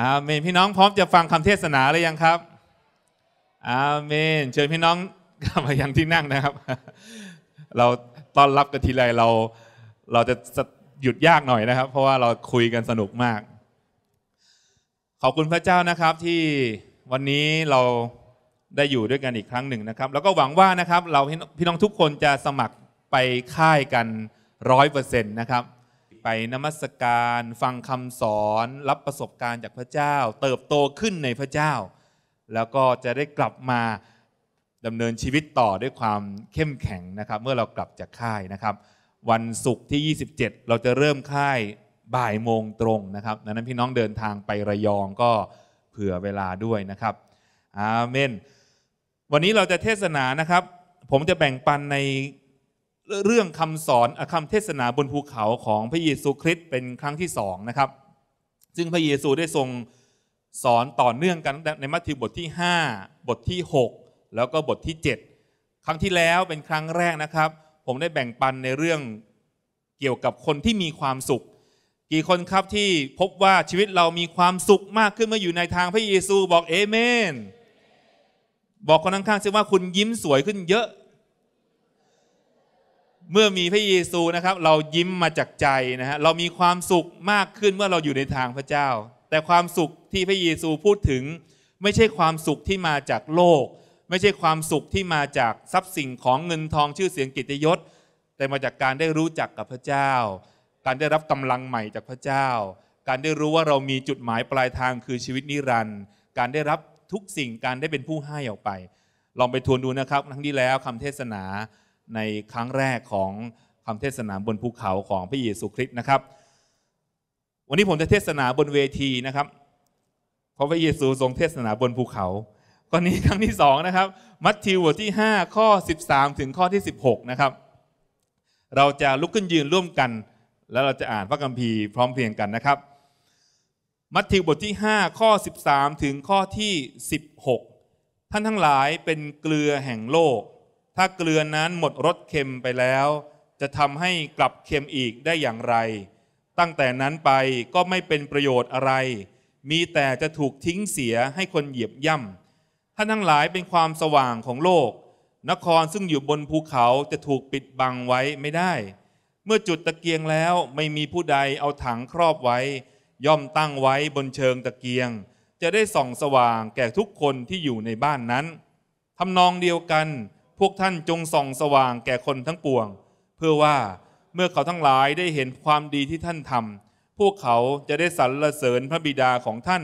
อาเมนพี่น้องพร้อมจะฟังคำเทศนาหรือยังครับอาเมน เชิญพี่น้องกลับมายังที่นั่งนะครับ เราต้อนรับกันทีไรเรา เราจะหยุดยากหน่อยนะครับ เพราะว่าเราคุยกันสนุกมาก ขอบคุณพระเจ้านะครับ ที่วันนี้เราได้อยู่ด้วยกันอีกครั้งหนึ่งนะครับ แล้วก็หวังว่านะครับ เราพี่น้องทุกคนจะสมัครไปค่ายกันร้อยเปอร์เซ็นต์นะครับไปนมัสการฟังคำสอน รับประสบการณ์จากพระเจ้า เติบโตขึ้นในพระเจ้า แล้วก็จะได้กลับมาดำเนินชีวิตต่อด้วยความเข้มแข็งนะครับ เมื่อเรากลับจากค่ายนะครับ วันศุกร์ที่ 27 เราจะเริ่มค่ายบ่ายโมงตรงนะครับดังนั้นพี่น้องเดินทางไประยองก็เผื่อเวลาด้วยนะครับอาเมน วันนี้เราจะเทศนานะครับ ผมจะแบ่งปันในเรื่องคำสอนคำเทศนาบนภูเขาของพระเยซูคริสต์เป็นครั้งที่สองนะครับ ซึ่งพระเยซูได้ทรงสอนต่อเนื่องกันในมัทธิวบทที่ 5 บทที่ 6 แล้วก็บทที่ 7 ครั้งที่แล้วเป็นครั้งแรกนะครับ ผมได้แบ่งปันในเรื่องเกี่ยวกับคนที่มีความสุข กี่คนครับที่พบว่าชีวิตเรามีความสุขมากขึ้นเมื่ออยู่ในทางพระเยซูบอกเอเมน บอกคนข้างๆซงว่าคุณยิ้มสวยขึ้นเยอะเมื่อมีพระเยซูนะครับเรายิ้มมาจากใจนะฮะเรามีความสุขมากขึ้นเมื่อเราอยู่ในทางพระเจ้า แต่ความสุขที่พระเยซูพูดถึง ไม่ใช่ความสุขที่มาจากโลก ไม่ใช่ความสุขที่มาจากทรัพย์สินของเงินทองชื่อเสียงกิตยศ แต่มาจากการได้รู้จักกับพระเจ้า การได้รับกำลังใหม่จากพระเจ้า การได้รู้ว่าเรามีจุดหมายปลายทางคือชีวิตนิรันดร์การได้รับทุกสิ่งการได้เป็นผู้ให้ออกไป ลองไปทวนดูนะครับทั้งที่แล้วคำเทศนาในครั้งแรกของคำเทศนาบนภูเขาของพระเยซูคริสต์นะครับ วันนี้ผมจะเทศนาบนเวทีนะครับเพราะพระเยซูทรงเทศนาบนภูเขากรนี้ครั้งที่สองนะครับ มัทธิวบทที่ 5 ข้อ 13 ถึงข้อที่16นะครับ เราจะลุกขึ้นยืนร่วมกัน แล้วเราจะอ่านพระคัมภีร์พร้อมเพรียงกันนะครับ มัทธิวบทที่ 5 ข้อ 13 ถึงข้อที่ 16 ท่านทั้งหลายเป็นเกลือแห่งโลกถ้าเกลือนั้นหมดรสเค็มไปแล้ว จะทำให้กลับเค็มอีกได้อย่างไร ตั้งแต่นั้นไปก็ไม่เป็นประโยชน์อะไร มีแต่จะถูกทิ้งเสียให้คนเหยียบย่ำท่านทั้งหลายเป็นความสว่างของโลก นครซึ่งอยู่บนภูเขาจะถูกปิดบังไว้ไม่ได้ เมื่อจุดตะเกียงแล้วไม่มีผู้ใดเอาถังครอบไว้ ย่อมตั้งไว้บนเชิงตะเกียง จะได้ส่องสว่างแก่ทุกคนที่อยู่ในบ้านนั้นทำนองเดียวกันพวกท่านจงส่องสว่างแก่คนทั้งปวง เพื่อว่าเมื่อเขาทั้งหลายได้เห็นความดีที่ท่านทำพวกเขาจะได้สรรเสริญพระบิดาของท่าน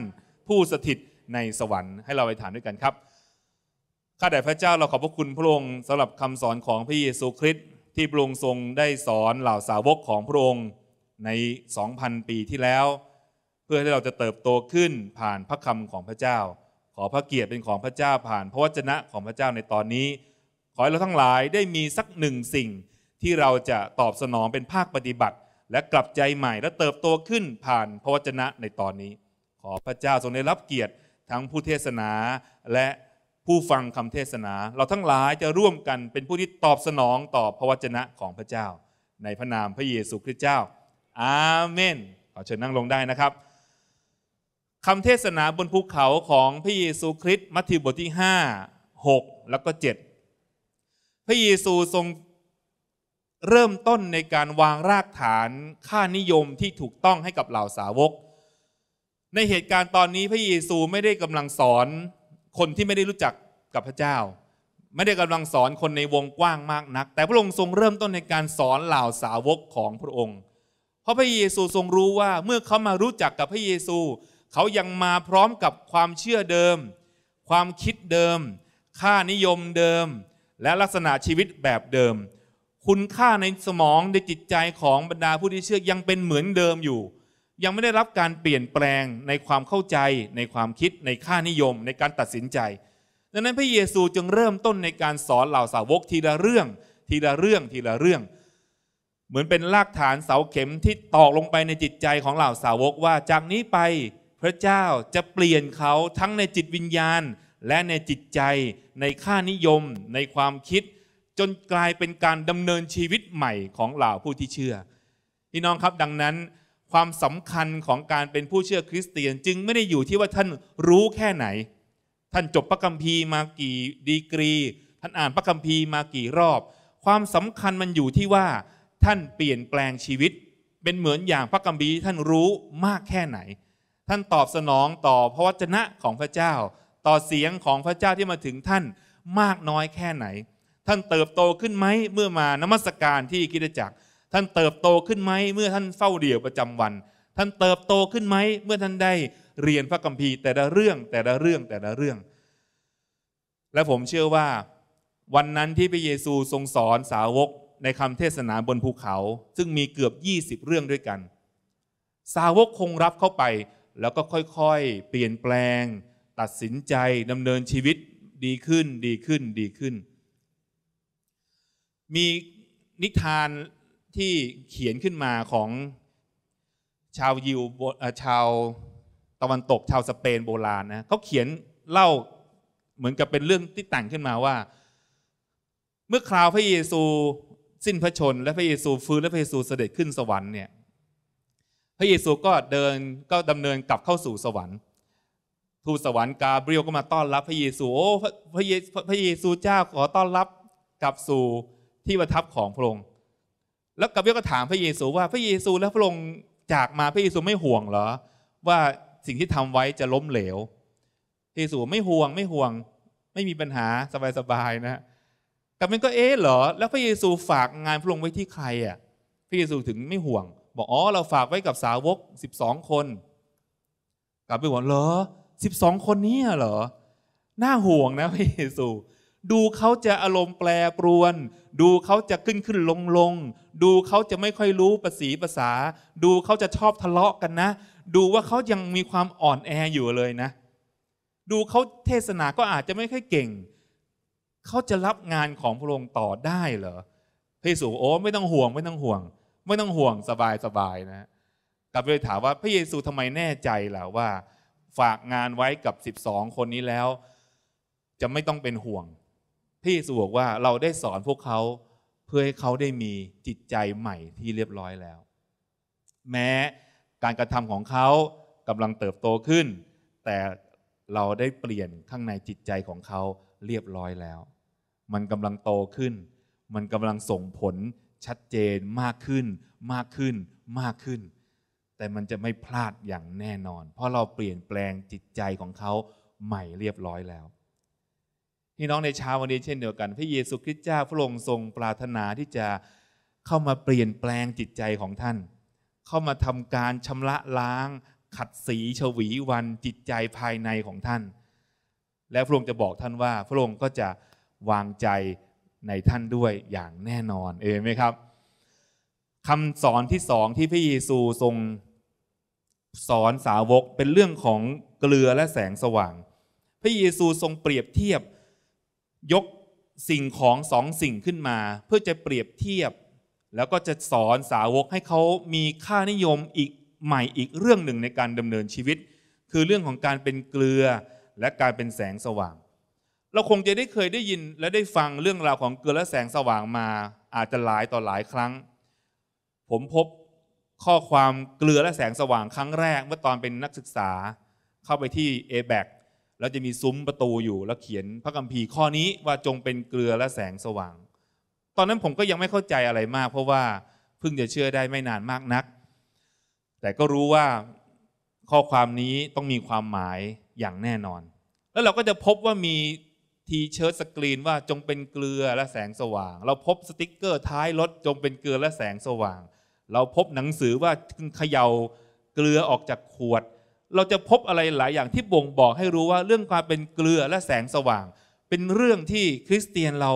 ผู้สถิตในสวรรค์ให้เราไปถามด้วยกันครับข้าแต่พระเจ้าเราขอบพระคุณพระองค์สำหรับคำสอนของพระเยซูคริสต์ที่พระองค์ทรงได้สอนเหล่าสาวกของพระองค์ใน 2,000 ปีที่แล้ว เพื่อให้เราจะเติบโตขึ้นผ่านพระคำของพระเจ้า ขอพระเกียรติเป็นของพระเจ้าผ่านพระวจนะของพระเจ้าในตอนนี้ขอให้เราทั้งหลายได้มีสักหนึ่งสิ่งที่เราจะตอบสนองเป็นภาคปฏิบัติ และกลับใจใหม่และเติบโตขึ้นผ่านพระวจนะในตอนนี้ ขอพระเจ้าทรงได้รับเกียรติทั้งผู้เทศนาและผู้ฟังคำเทศนา เราทั้งหลายจะร่วมกันเป็นผู้ที่ตอบสนองต่อพระวจนะของพระเจ้า ในพระนามพระเยซูคริสต์เจ้าอาเมนขอเชิญนั่งลงได้นะครับคำเทศนาบนภูเขาของพระเยซูคริสต์มัทธิวบทที่ 5 6 แล้วก็7พระเยซูทรงเริ่มต้นในการวางรากฐานค่านิยมที่ถูกต้องให้กับเหล่าสาวก ในเหตุการณ์ตอนนี้พระเยซูไม่ได้กำลังสอนคนที่ไม่ได้รู้จักกับพระเจ้า ไม่ได้กำลังสอนคนในวงกว้างมากนัก แต่พระองค์ทรงเริ่มต้นในการสอนเหล่าสาวกของพระองค์ เพราะพระเยซูทรงรู้ว่าเมื่อเขามารู้จักกับพระเยซู เขายังมาพร้อมกับความเชื่อเดิม ความคิดเดิม ค่านิยมเดิมและลักษณะชีวิตแบบเดิม คุณค่าในสมองในจิตใจของบรรดาผู้ที่เชื่อยังเป็นเหมือนเดิมอยู่ ยังไม่ได้รับการเปลี่ยนแปลงในความเข้าใจในความคิดในค่านิยมในการตัดสินใจ ดังนั้นพระเยซูจึงเริ่มต้นในการสอนเหล่าสาวกทีละเรื่อง ทีละเรื่องทีละเรื่อง เหมือนเป็นรากฐานเสาเข็มที่ตอกลงไปในจิตใจของเหล่าสาวกว่า จากนี้ไปพระเจ้าจะเปลี่ยนเขาทั้งในจิตวิญญาณและในจิตใจในค่านิยม ในความคิดจนกลายเป็นการดำเนินชีวิตใหม่ของเหล่าผู้ที่เชื่อพี่น้องครับดังนั้น ความสำคัญของการเป็นผู้เชื่อคริสเตียนจึงไม่ได้อยู่ที่ว่าท่านรู้แค่ไหน ท่านจบพระคัมภีร์มากี่ดีกรี ท่านอ่านพระคัมภีร์มากี่รอบ ความสำคัญมันอยู่ที่ว่า ท่านเปลี่ยนแปลงชีวิต เป็นเหมือนอย่างพระคัมภีร์ท่านรู้มากแค่ไหน ท่านตอบสนองต่อพระวจนะของพระเจ้าต่อเสียงของพระเจ้าที่มาถึงท่านมากน้อยแค่ไหน ท่านเติบโตขึ้นไหม เมื่อมานมัสการที่คิดจักร ท่านเติบโตขึ้นไหม เมื่อท่านเฝ้าเดี่ยวประจำวัน ท่านเติบโตขึ้นไหม เมื่อท่านได้เรียนพระคัมภีร์แต่ละเรื่องแต่ละเรื่องแต่ละเรื่อง และผมเชื่อว่า วันนั้นที่พระเยซูทรงสอนสาวกในคำเทศนาบนภูเขา ซึ่งมีเกือบ 20 เรื่องด้วยกัน สาวกคงรับเข้าไปแล้วก็ค่อยๆ เปลี่ยนแปลงตัดสินใจดำเนินชีวิตดีขึ้นดีขึ้นดีขึ้น มีนิทานที่เขียนขึ้นมาของชาวยิวชาวตะวันตกชาวสเปนโบราณนะเขาเขียนเล่าเหมือนกับเป็นเรื่องที่แต่งขึ้นมาว่า เมื่อคราวพระเยซูสิ้นพระชนและพระเยซูฟื้นและพระเยซูเสด็จขึ้นสวรรค์เนี่ยพระเยซูก็เดินก็ดำเนินกลับเข้าสู่สวรรค์ทูตสวรรค์กาเบรียลก็มาต้อนรับ พระเยซูโอ้พระเยพระเยซูเจ้าขอต้อนรับกลับสู่ที่ประทับของพระองค์แล้วกาเบรียลก็ถามพระเยซูว่าพระเยซูแล้วพระองค์จากมาพระเยซูไม่ห่วงเหรอ ว่าสิ่งที่ทำไว้จะล้มเหลวพระเยซูไม่ห่วงไม่ห่วง ไม่มีปัญหาสบายๆนะกาเบรียลก็เอ๊ะเหรอแล้วพระเยซูฝากงานพระองค์ไว้ที่ใครอ่ะ พระเยซูถึงไม่ห่วงบอกอ๋อเราฝากไว้กับสาวก12คนกาับไลบอกเหรอสสิบองคนนี้เหรอ น่าห่วงนะพระเยซู ดูเขาจะอารมณ์แปรปรวน ดูเขาจะขึ้นขึ้นลงลง ดูเขาจะไม่ค่อยรู้ภาษีภาษา ดูเขาจะชอบทะเลาะกันนะ ดูว่าเขายังมีความอ่อนแออยู่เลยนะ ดูเขาเทศนาก็อาจจะไม่ค่อยเก่ง เขาจะรับงานของพระองค์ต่อได้เหรอพระเยซูโอ้ไม่ต้องห่วงไม่ต้องห่วง ไม่ต้องห่วงสบายสบายนะกลับไปถามว่าพระเยซูทำไมแน่ใจล่ะว่าฝากงานไว้กับ 12 คนนี้แล้ว จะไม่ต้องเป็นห่วงพี่สุบอกว่าเราได้สอนพวกเขาเพื่อให้เขาได้มีจิตใจใหม่ที่เรียบร้อยแล้ว แม้การกระทำของเขากำลังเติบโตขึ้น แต่เราได้เปลี่ยนข้างในจิตใจของเขาเรียบร้อยแล้ว มันกำลังโตขึ้น มันกำลังส่งผลชัดเจนมากขึ้น มากขึ้นมากขึ้นแต่มันจะไม่พลาดอย่างแน่นอน เพราะเราเปลี่ยนแปลงจิตใจของเขาใหม่เรียบร้อยแล้วพี่น้องในเช้าวันนี้เช่นเดียวกัน พระเยซูคริสต์เจ้าพระองค์ทรงปรารถนาที่จะเข้ามาเปลี่ยนแปลงจิตใจของท่าน เข้ามาทำการชำระล้าง ขัดสี ฉวีวัน จิตใจภายในของท่าน และพระองค์จะบอกท่านว่า พระองค์ก็จะวางใจในท่านด้วยอย่างแน่นอนเอไหมครับคำสอนที่สองที่พระเยซูทรงสอนสาวกเป็นเรื่องของเกลือและแสงสว่าง พระเยซูทรงเปรียบเทียบยกสิ่งของสองสิ่งขึ้นมา เพื่อจะเปรียบเทียบ แล้วก็จะสอนสาวกให้เขามีค่านิยมอีกใหม่อีกเรื่องหนึ่งในการดำเนินชีวิต คือเรื่องของการเป็นเกลือและการเป็นแสงสว่าง เราคงจะได้เคยได้ยินและได้ฟังเรื่องราวของเกลือและแสงสว่างมาอาจจะหลายต่อหลายครั้ง ผมพบข้อความเกลือและแสงสว่างครั้งแรก เมื่อตอนเป็นนักศึกษาเข้าไปที่ a b a c แล้วจะมีซุ้มประตูอยู่ แล้วเขียนพระคัมภีร์ข้อนี้ว่าจงเป็นเกลือและแสงสว่าง ตอนนั้นผมก็ยังไม่เข้าใจอะไรมาก เพราะว่าเพิ่งจะเชื่อได้ไม่นานมากนัก แต่ก็รู้ว่าข้อความนี้ต้องมีความหมายอย่างแน่นอน แล้วเราก็จะพบว่ามีทีเชิ้ตสกรีนว่าจงเป็นเกลือและแสงสว่าง เราพบสติกเกอร์ท้ายรถจงเป็นเกลือและแสงสว่างเราพบหนังสือว่าเขย่าเกลือออกจากขวด เราจะพบอะไรหลายอย่างที่บ่งบอกให้รู้ว่าเรื่องความเป็นเกลือและแสงสว่าง เป็นเรื่องที่คริสเตียนเรา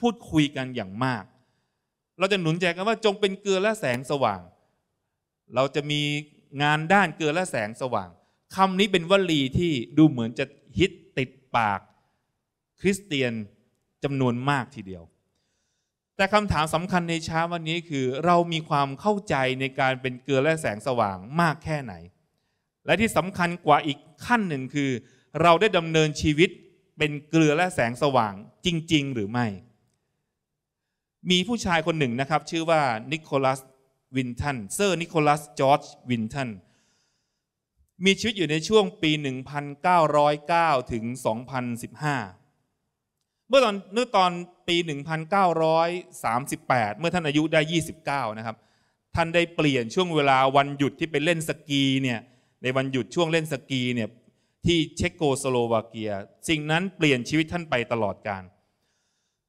พูดคุยกันอย่างมาก เราจะหนุนใจกันว่าจงเป็นเกลือและแสงสว่าง เราจะมีงานด้านเกลือและแสงสว่าง คำนี้เป็นวลีที่ดูเหมือนจะฮิตติดปาก คริสเตียนจำนวนมากทีเดียวแต่คำถามสำคัญในเช้าวันนี้คือ เรามีความเข้าใจในการเป็นเกลือและแสงสว่างมากแค่ไหน และที่สำคัญกว่าอีกขั้นหนึ่งคือ เราได้ดำเนินชีวิตเป็นเกลือและแสงสว่างจริง ๆ หรือไม่ มีผู้ชายคนหนึ่งนะครับ ชื่อว่านิโคลัสวินทันเซอร์นิโคลัสจอร์จวินทันมีชีวิตอยู่ในช่วงปี 1909 ถึง 2015มื่อตอนเมื่อตอนปี 1938 เมื่อท่านอายุได้29นะครับ ท่านได้เปลี่ยนช่วงเวลาวันหยุดที่ไปเล่นสกีเนี่ย ในวันหยุดช่วงเล่นสกีเนี่ยที่เช็กโกสโลวาเกีย สิ่งนั้นเปลี่ยนชีวิตท่านไปตลอดการ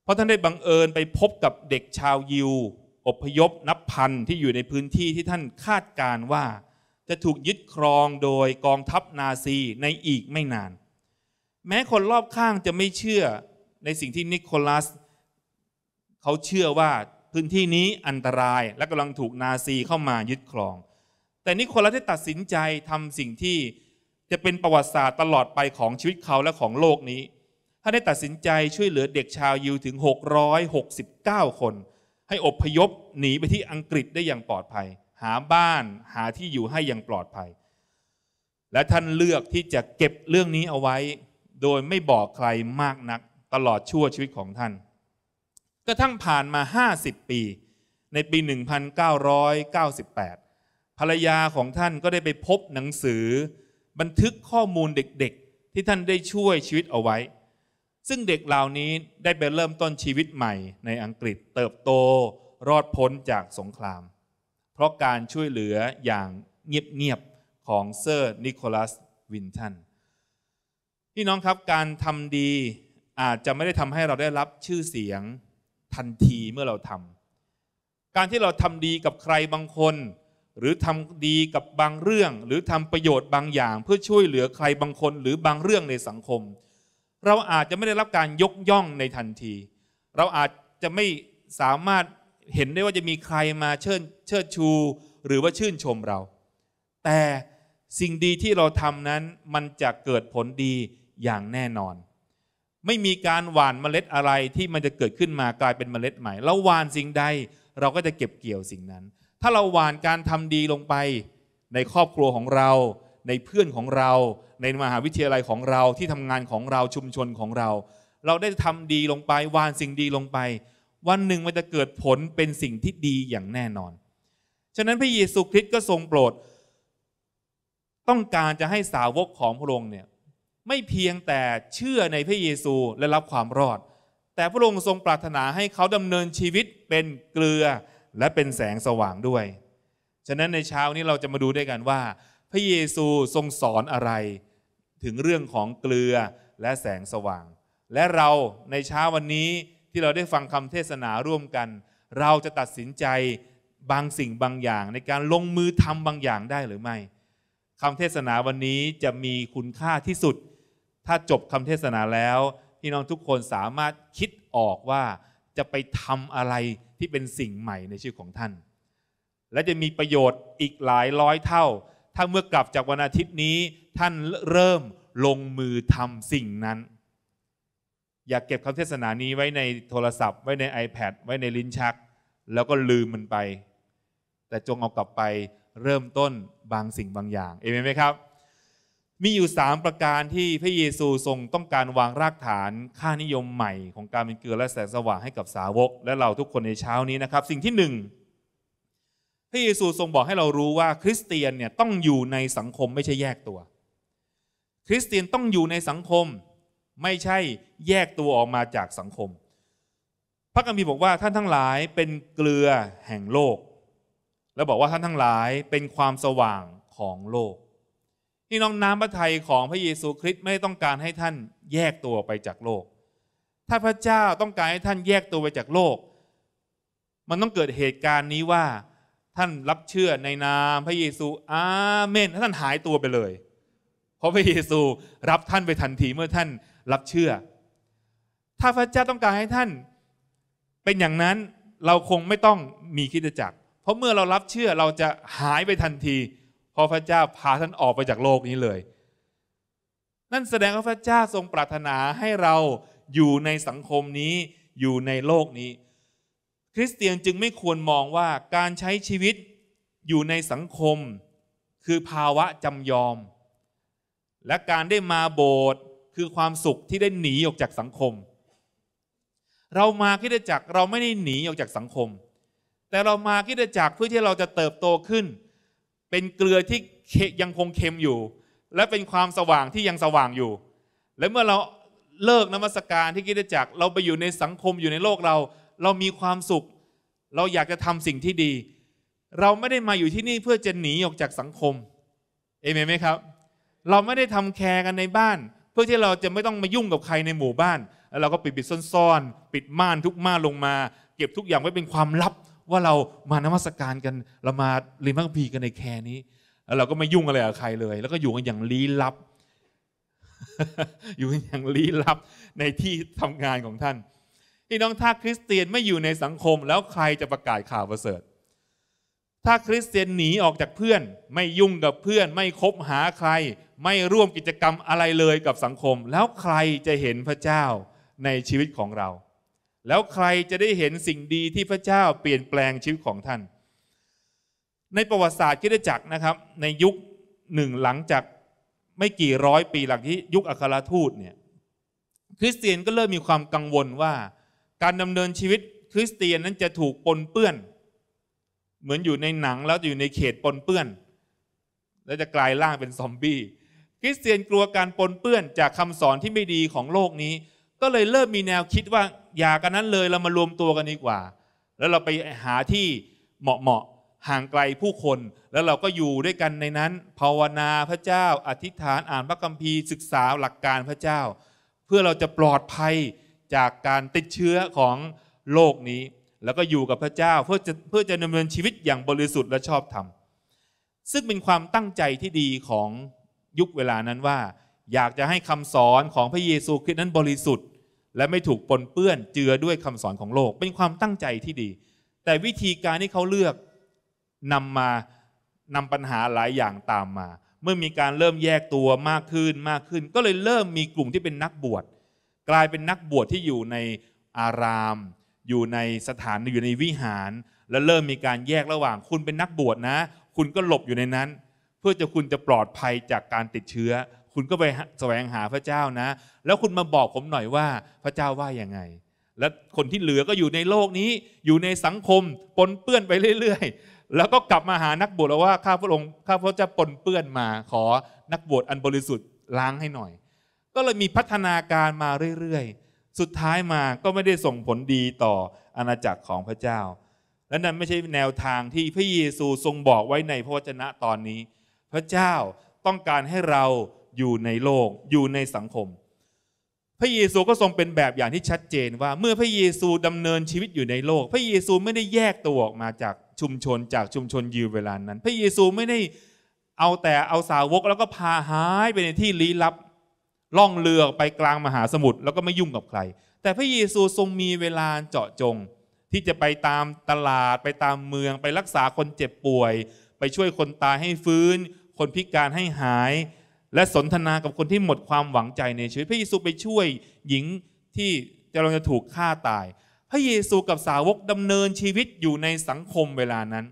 เพราะท่านได้บังเอิญไปพบกับเด็กชาวยิวอพยพนับพันที่อยู่ในพื้นที่ที่ท่านคาดการว่า จะถูกยึดครองโดยกองทัพนาซีในอีกไม่นาน แม้คนรอบข้างจะไม่เชื่อในสิ่งที่นิโคลัส เขาเชื่อว่าพื้นที่นี้อันตรายและกำลังถูกนาซีเข้ามายึดครอง แต่นิโคลัสได้ตัดสินใจทำสิ่งที่จะเป็นประวัติศาสตร์ตลอดไปของชีวิตเขาและของโลกนี้ท่านได้ตัดสินใจช่วยเหลือเด็กชาวยิวถึง 669 คน ให้อบพยพหนีไปที่อังกฤษได้อย่างปลอดภัย หาบ้านหาที่อยู่ให้อย่างปลอดภัย และท่านเลือกที่จะเก็บเรื่องนี้เอาไว้ โดยไม่บอกใครมากนักตลอดชั่วชีวิตของท่านกระทั่งผ่านมา 50 ปี ในปี 1998 ภรรยาของท่านก็ได้ไปพบหนังสือ บันทึกข้อมูลเด็กๆ ที่ท่านได้ช่วยชีวิตเอาไว้ ซึ่งเด็กเหล่านี้ได้ไปเริ่มต้นชีวิตใหม่ในอังกฤษเติบโตรอดพ้นจากสงคราม เพราะการช่วยเหลืออย่างเงียบๆ ของเซอร์นิโคลัสวินทัน พี่น้องครับการทำดีอาจจะไม่ได้ทำให้เราได้รับชื่อเสียงทันทีเมื่อเราทำ การที่เราทำดีกับใครบางคน หรือทำดีกับบางเรื่องหรือทำประโยชน์บางอย่าง เพื่อช่วยเหลือใครบางคนหรือบางเรื่องในสังคม เราอาจจะไม่ได้รับการยกย่องในทันที เราอาจจะไม่สามารถเห็นได้ว่าจะมีใครมาเชิดเชิดชู หรือว่าชื่นชมเรา แต่สิ่งดีที่เราทำนั้นมันจะเกิดผลดีอย่างแน่นอนไม่มีการหว่านเมล็ดอะไรที่มันจะเกิดขึ้นมากลายเป็นเมล็ดใหม่เราหว่านสิ่งใด เราก็จะเก็บเกี่ยวสิ่งนั้น ถ้าเราหว่านการทำดีลงไป ในครอบครัวของเรา ในเพื่อนของเรา ในมหาวิทยาลัยของเราที่ทำงานของเราชุมชนของเรา เราได้ทำดีลงไป หว่านสิ่งดีลงไป วันหนึ่งมันจะเกิดผลเป็นสิ่งที่ดีอย่างแน่นอน ฉะนั้นพระเยซูคริสต์ก็ทรงโปรด ต้องการจะให้สาวกของพระองค์เนี่ยไม่เพียงแต่เชื่อในพระเยซูและรับความรอด แต่พระองค์ทรงปรารถนาให้เขาดำเนินชีวิตเป็นเกลือและเป็นแสงสว่างด้วยฉะนั้นในเช้านี้เราจะมาดูด้วยกันว่า พระเยซูทรงสอนอะไร ถึงเรื่องของเกลือและแสงสว่าง และเราในเช้าวันนี้ที่เราได้ฟังคำเทศนาร่วมกัน เราจะตัดสินใจบางสิ่งบางอย่าง ในการลงมือทำบางอย่างได้หรือไม่คำเทศนาวันนี้จะมีคุณค่าที่สุดถ้าจบคำเทศนาแล้วพี่น้องทุกคนสามารถคิดออกว่าจะไปทำอะไรที่เป็นสิ่งใหม่ในชีวิตของท่าน และจะมีประโยชน์อีกหลายร้อยเท่า ถ้าเมื่อกลับจากวันอาทิตย์นี้ท่านเริ่มลงมือทำสิ่งนั้น อย่ากเก็บคำเทศนานี้ไว้ในโทรศัพท์ ไว้ใน iPad ไว้ในลิ้นชัก แล้วก็ลืมมันไป แต่จงเอากลับไปเริ่มต้นบางสิ่งบางอย่างเอเมนไหมครับมีอยู่ 3 ประการที่พระเยซูทรงต้องการวางรากฐานค่านิยมใหม่ ของการเป็นเกลือและแสงสว่างให้กับสาวก และเราทุกคนในเช้านี้นะครับ สิ่งที่1พระเยซูทรงบอกให้เรารู้ว่า คริสเตียนเนี่ยต้องอยู่ในสังคมไม่ใช่แยกตัว คริสเตียนต้องอยู่ในสังคมไม่ใช่แยกตัวออกมาจากสังคม พระกัมพีบอกว่าท่านทั้งหลายเป็นเกลือแห่งโลก แล้วบอกว่าท่านทั้งหลายเป็นความสว่างของโลกนี่น้องน้ำพระทัยของพระเยซูคริสต์ไม่ต้องการให้ท่านแยกตัวไปจากโลก ถ้าพระเจ้าต้องการให้ท่านแยกตัวไปจากโลก มันต้องเกิดเหตุการณ์นี้ว่า ท่านรับเชื่อในนามพระเยซูอาเมนถ้าท่านหายตัวไปเลย เพราะพระเยซูรับท่านไปทันทีเมื่อท่านรับเชื่อ ถ้าพระเจ้าต้องการให้ท่าน เป็นอย่างนั้น เราคงไม่ต้องมีคิดจักร เพราะเมื่อเรารับเชื่อเราจะหายไปทันทีพราะพระเจ้าพาท่านออกไปจากโลกนี้เลย นั่นแสดงว่าพระเจ้าทรงปรารถนาให้เราอยู่ในสังคมนี้อยู่ในโลกนี้ คริสเตียนจึงไม่ควรมองว่าการใช้ชีวิตอยู่ในสังคม คือภาวะจำยอม และการได้มาโบสถ์คือความสุขที่ได้หนีออกจากสังคม เรามาคิดจักเราไม่ได้หนีออกจากสังคม แต่เรามาคิดจักเพื่อที่เราจะเติบโตขึ้นเป็นเกลือที่ยังคงเค็มอยู่ และเป็นความสว่างที่ยังสว่างอยู่ และเมื่อเราเลิกนมัสการที่กิจจักรเราไปอยู่ในสังคมอยู่ในโลกเรา เรามีความสุข เราอยากจะทำสิ่งที่ดี เราไม่ได้มาอยู่ที่นี่เพื่อจะหนีออกจากสังคมเอเมนไหมครับ เราไม่ได้ทำแคร์กันในบ้าน เพื่อที่เราจะไม่ต้องมายุ่งกับใครในหมู่บ้าน แล้วเราก็ปิดปิดซ่อนๆปิดม่านทุกม่านลงมา เก็บทุกอย่างไว้เป็นความลับว่าเรามานมัสการกันเรามาเรียนพระคัมภีร์กันในแคร์นี้แล้วเราก็ไม่ยุ่งอะไรกับใครเลย แล้วก็อยู่กันอย่างลี้ลับ อยู่กันอย่างลี้ลับในที่ทำงานของท่านพี่น้องถ้าคริสเตียนไม่อยู่ในสังคมแล้วใครจะประกาศข่าวประเสริฐ ถ้าคริสเตียนหนีออกจากเพื่อนไม่ยุ่งกับเพื่อนไม่คบหาใคร ไม่ร่วมกิจกรรมอะไรเลยกับสังคม แล้วใครจะเห็นพระเจ้าในชีวิตของเราแล้วใครจะได้เห็นสิ่งดีที่พระเจ้าเปลี่ยนแปลงชีวิตของท่าน ในประวัติศาสตร์คิดจักรนะครับ ในยุคหนึ่งหลังจากไม่กี่ร้อยปีหลังที่ยุคอัครทูตเนี่ยคริสเตียนก็เริ่มมีความกังวลว่า การดำเนินชีวิตคริสเตียนนั้นจะถูกปนเปื้อน เหมือนอยู่ในหนังแล้วอยู่ในเขตปนเปื้อนแล้วจะกลายร่างเป็น ซอมบี้คริสเตียนกลัวการปนเปื้อนจากคำสอนที่ไม่ดีของโลกนี้ ก็เลยเริ่มมีแนวคิดว่าอย่ากันนั้นเลยเรามารวมตัวกันดีกว่า แล้วเราไปหาที่เหมาะเหมาะห่างไกลผู้คนแล้วเราก็อยู่ด้วยกันในนั้น ภาวนาพระเจ้าอธิษฐานอ่านพระคัมภีร์ศึกษาหลักการพระเจ้า เพื่อเราจะปลอดภัยจากการติดเชื้อของโลกนี้ แล้วก็อยู่กับพระเจ้าเพื่อจะเพื่อจะดำเนินชีวิตอย่างบริสุทธิ์และชอบธรรมซึ่งเป็นความตั้งใจที่ดีของยุคเวลานั้นว่า อยากจะให้คำสอนของพระเยซูคริสต์นั้นบริสุทธิ์และไม่ถูกปนเปื้อนเจือด้วยคำสอนของโลกเป็นความตั้งใจที่ดี แต่วิธีการที่เขาเลือกนำมานำปัญหาหลายอย่างตามมา เมื่อมีการเริ่มแยกตัวมากขึ้นมากขึ้น ก็เลยเริ่มมีกลุ่มที่เป็นนักบวชกลายเป็นนักบวชที่อยู่ในอาราม อยู่ในสถานอยู่ในวิหาร และเริ่มมีการแยกระหว่าง คุณเป็นนักบวชนะ คุณก็หลบอยู่ในนั้น เพื่อจะคุณจะปลอดภัยจากการติดเชื้อคุณก็ไปแสวงหาพระเจ้านะ แล้วคุณมาบอกผมหน่อยว่าพระเจ้าว่ายังไง และคนที่เหลือก็อยู่ในโลกนี้ อยู่ในสังคมปนเปื้อนไปเรื่อยๆ แล้วก็กลับมาหานักบวชแล้ว่าข้าพระองค์ข้าพระเจ้าปนเปื้อนมาขอนักบวชอันบริสุทธิ์ล้างให้หน่อย ก็เลย มีพัฒนาการมาเรื่อยๆ สุดท้ายมาก็ไม่ได้ส่งผลดีต่ออาณาจักรของพระเจ้า และนั้นไม่ใช่แนวทางที่พระเยซูทรงบอกไว้ในพระวจนะตอนนี้ พระเจ้าต้องการให้เราอยู่ในโลกอยู่ในสังคม พระเยซูก็ทรงเป็นแบบอย่างที่ชัดเจนว่าเมื่อพระเยซูดำเนินชีวิตอยู่ในโลก พระเยซูไม่ได้แยกตัวออกมาจากชุมชนจากชุมชนยิวเวลานั้น พระเยซูไม่ได้เอาแต่เอาสาวกแล้วก็พาหายไปในที่ลี้ลับล่องเรือไปกลางมหาสมุทรแล้วก็ไม่ยุ่งกับใคร แต่พระเยซูทรงมีเวลาเจาะจง ที่จะไปตามตลาดไปตามเมือง ไปรักษาคนเจ็บป่วย ไปช่วยคนตายให้ฟื้น คนพิการให้หายและสนทนากับคนที่หมดความหวังใจในชีวิตพระเยซูไปช่วยหญิงที่กำลังจะถูกฆ่าตายพระเยซูกับสาวกดำเนินชีวิตอยู่ในสังคมเวลานั้น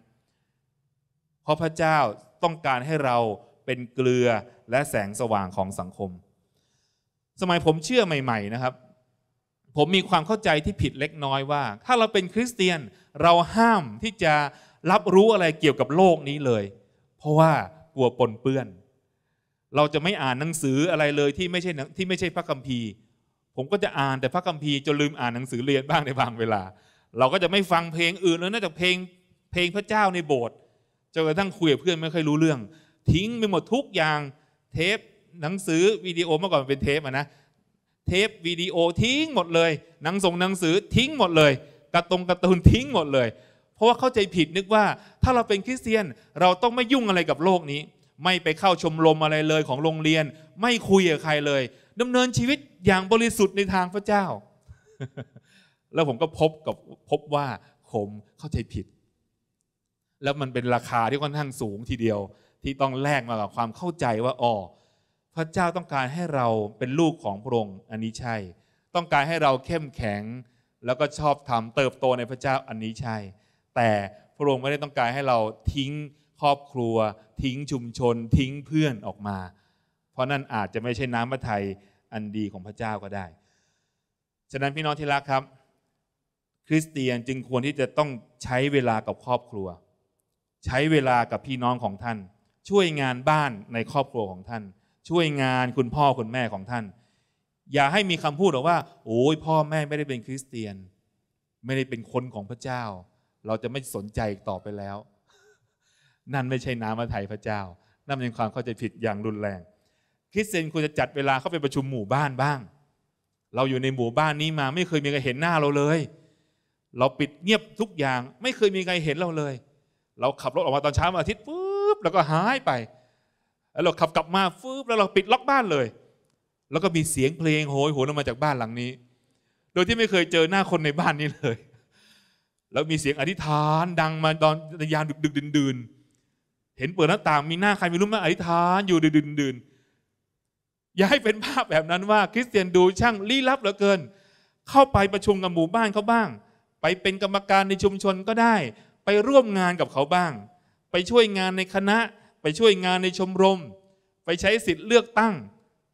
เพราะพระเจ้าต้องการให้เราเป็นเกลือและแสงสว่างของสังคม สมัยผมเชื่อใหม่ ๆนะครับ ผมมีความเข้าใจที่ผิดเล็กน้อยว่า ถ้าเราเป็นคริสเตียนเราห้ามที่จะรับรู้อะไรเกี่ยวกับโลกนี้เลย เพราะว่ากลัวปนเปื้อนเราจะไม่อ่านหนังสืออะไรเลยที่ไม่ใช่ที่ไม่ใช่พระคัมภีร์ ผมก็จะอ่านแต่พระคัมภีร์จนลืมอ่านหนังสือเรียนบ้างในบางเวลา เราก็จะไม่ฟังเพลงอื่นแล้วนอกจากเพลง เพลงพระเจ้าในโบสถ์จนกระทั่งคุยกับเพื่อน ไม่ค่อยรู้เรื่อง ทิ้งไปหมดทุกอย่าง เทปหนังสือวิดีโอเมื่อก่อนเป็นเทปนะเทปวิดีโอทิ้งหมดเลย หนังส่งหนังสือทิ้งหมดเลยกระตรงกระตุนทิ้งหมดเลยเพราะว่าเข้าใจผิดนึกว่า ถ้าเราเป็นคริสเตียน เราต้องไม่ยุ่งอะไรกับโลกนี้ไม่ไปเข้าชมรมอะไรเลยของโรงเรียนไม่คุยกับใครเลย ดำเนินชีวิตอย่างบริสุทธิ์ในทางพระเจ้า แล้วผมก็พบกับพบว่าผมเข้าใจผิด แล้วมันเป็นราคาที่ค่อนข้างสูงทีเดียว ที่ต้องแลกมากับความเข้าใจว่าอ๋อพระเจ้าต้องการให้เราเป็นลูกของพระองค์อันนี้ใช่ ต้องการให้เราเข้มแข็ง แล้วก็ชอบทำเติบโตในพระเจ้าอันนี้ใช่แต่พระองค์ไม่ได้ต้องการให้เราทิ้งครอบครัวทิ้งชุมชนทิ้งเพื่อนออกมา เพราะนั่นอาจจะไม่ใช่น้ำพระทัยอันดีของพระเจ้าก็ได้ ฉะนั้นพี่น้องที่รักครับ คริสเตียนจึงควรที่จะต้องใช้เวลากับครอบครัว ใช้เวลากับพี่น้องของท่าน ช่วยงานบ้านในครอบครัวของท่าน ช่วยงานคุณพ่อคุณแม่ของท่าน อย่าให้มีคำพูดหรอกว่าโอ้ยพ่อแม่ไม่ได้เป็นคริสเตียน ไม่ได้เป็นคนของพระเจ้า เราจะไม่สนใจอีกต่อไปแล้วนั่นไม่ใช่น้ำพระทัยพระเจ้านั่นเป็นความเข้าใจผิดอย่างรุนแรง คริสเตียนควรจะจัดเวลาเข้าไปประชุมหมู่บ้านบ้าง เราอยู่ในหมู่บ้านนี้มาไม่เคยมีใครเห็นหน้าเราเลย เราปิดเงียบทุกอย่าง ไม่เคยมีใครเห็นเราเลย เราขับรถออกมาตอนเช้าวันอาทิตย์ปุ๊บแล้วก็หายไปแล้วเราขับกลับมาฟืบแล้วเราปิดล็อกบ้านเลย แล้วก็มีเสียงเพลงโหยหวนออกมาจากบ้านหลังนี้ โดยที่ไม่เคยเจอหน้าคนในบ้านนี้เลยแล้วมีเสียงอธิษฐาน ดังมาตอนยามดึกดึกดื่นเห็นเปิดหน้าต่างมีหน้าใครไม่รู้มาอธิษฐานอยู่ดื่นดื่นอย่าให้เป็นภาพแบบนั้นว่าคริสเตียนดูช่างลี้ลับเหลือเกิน เข้าไปประชุมกับหมู่บ้านเขาบ้าง ไปเป็นกรรมการในชุมชนก็ได้ ไปร่วมงานกับเขาบ้าง ไปช่วยงานในคณะไปช่วยงานในชมรม ไปใช้สิทธิ์เลือกตั้ง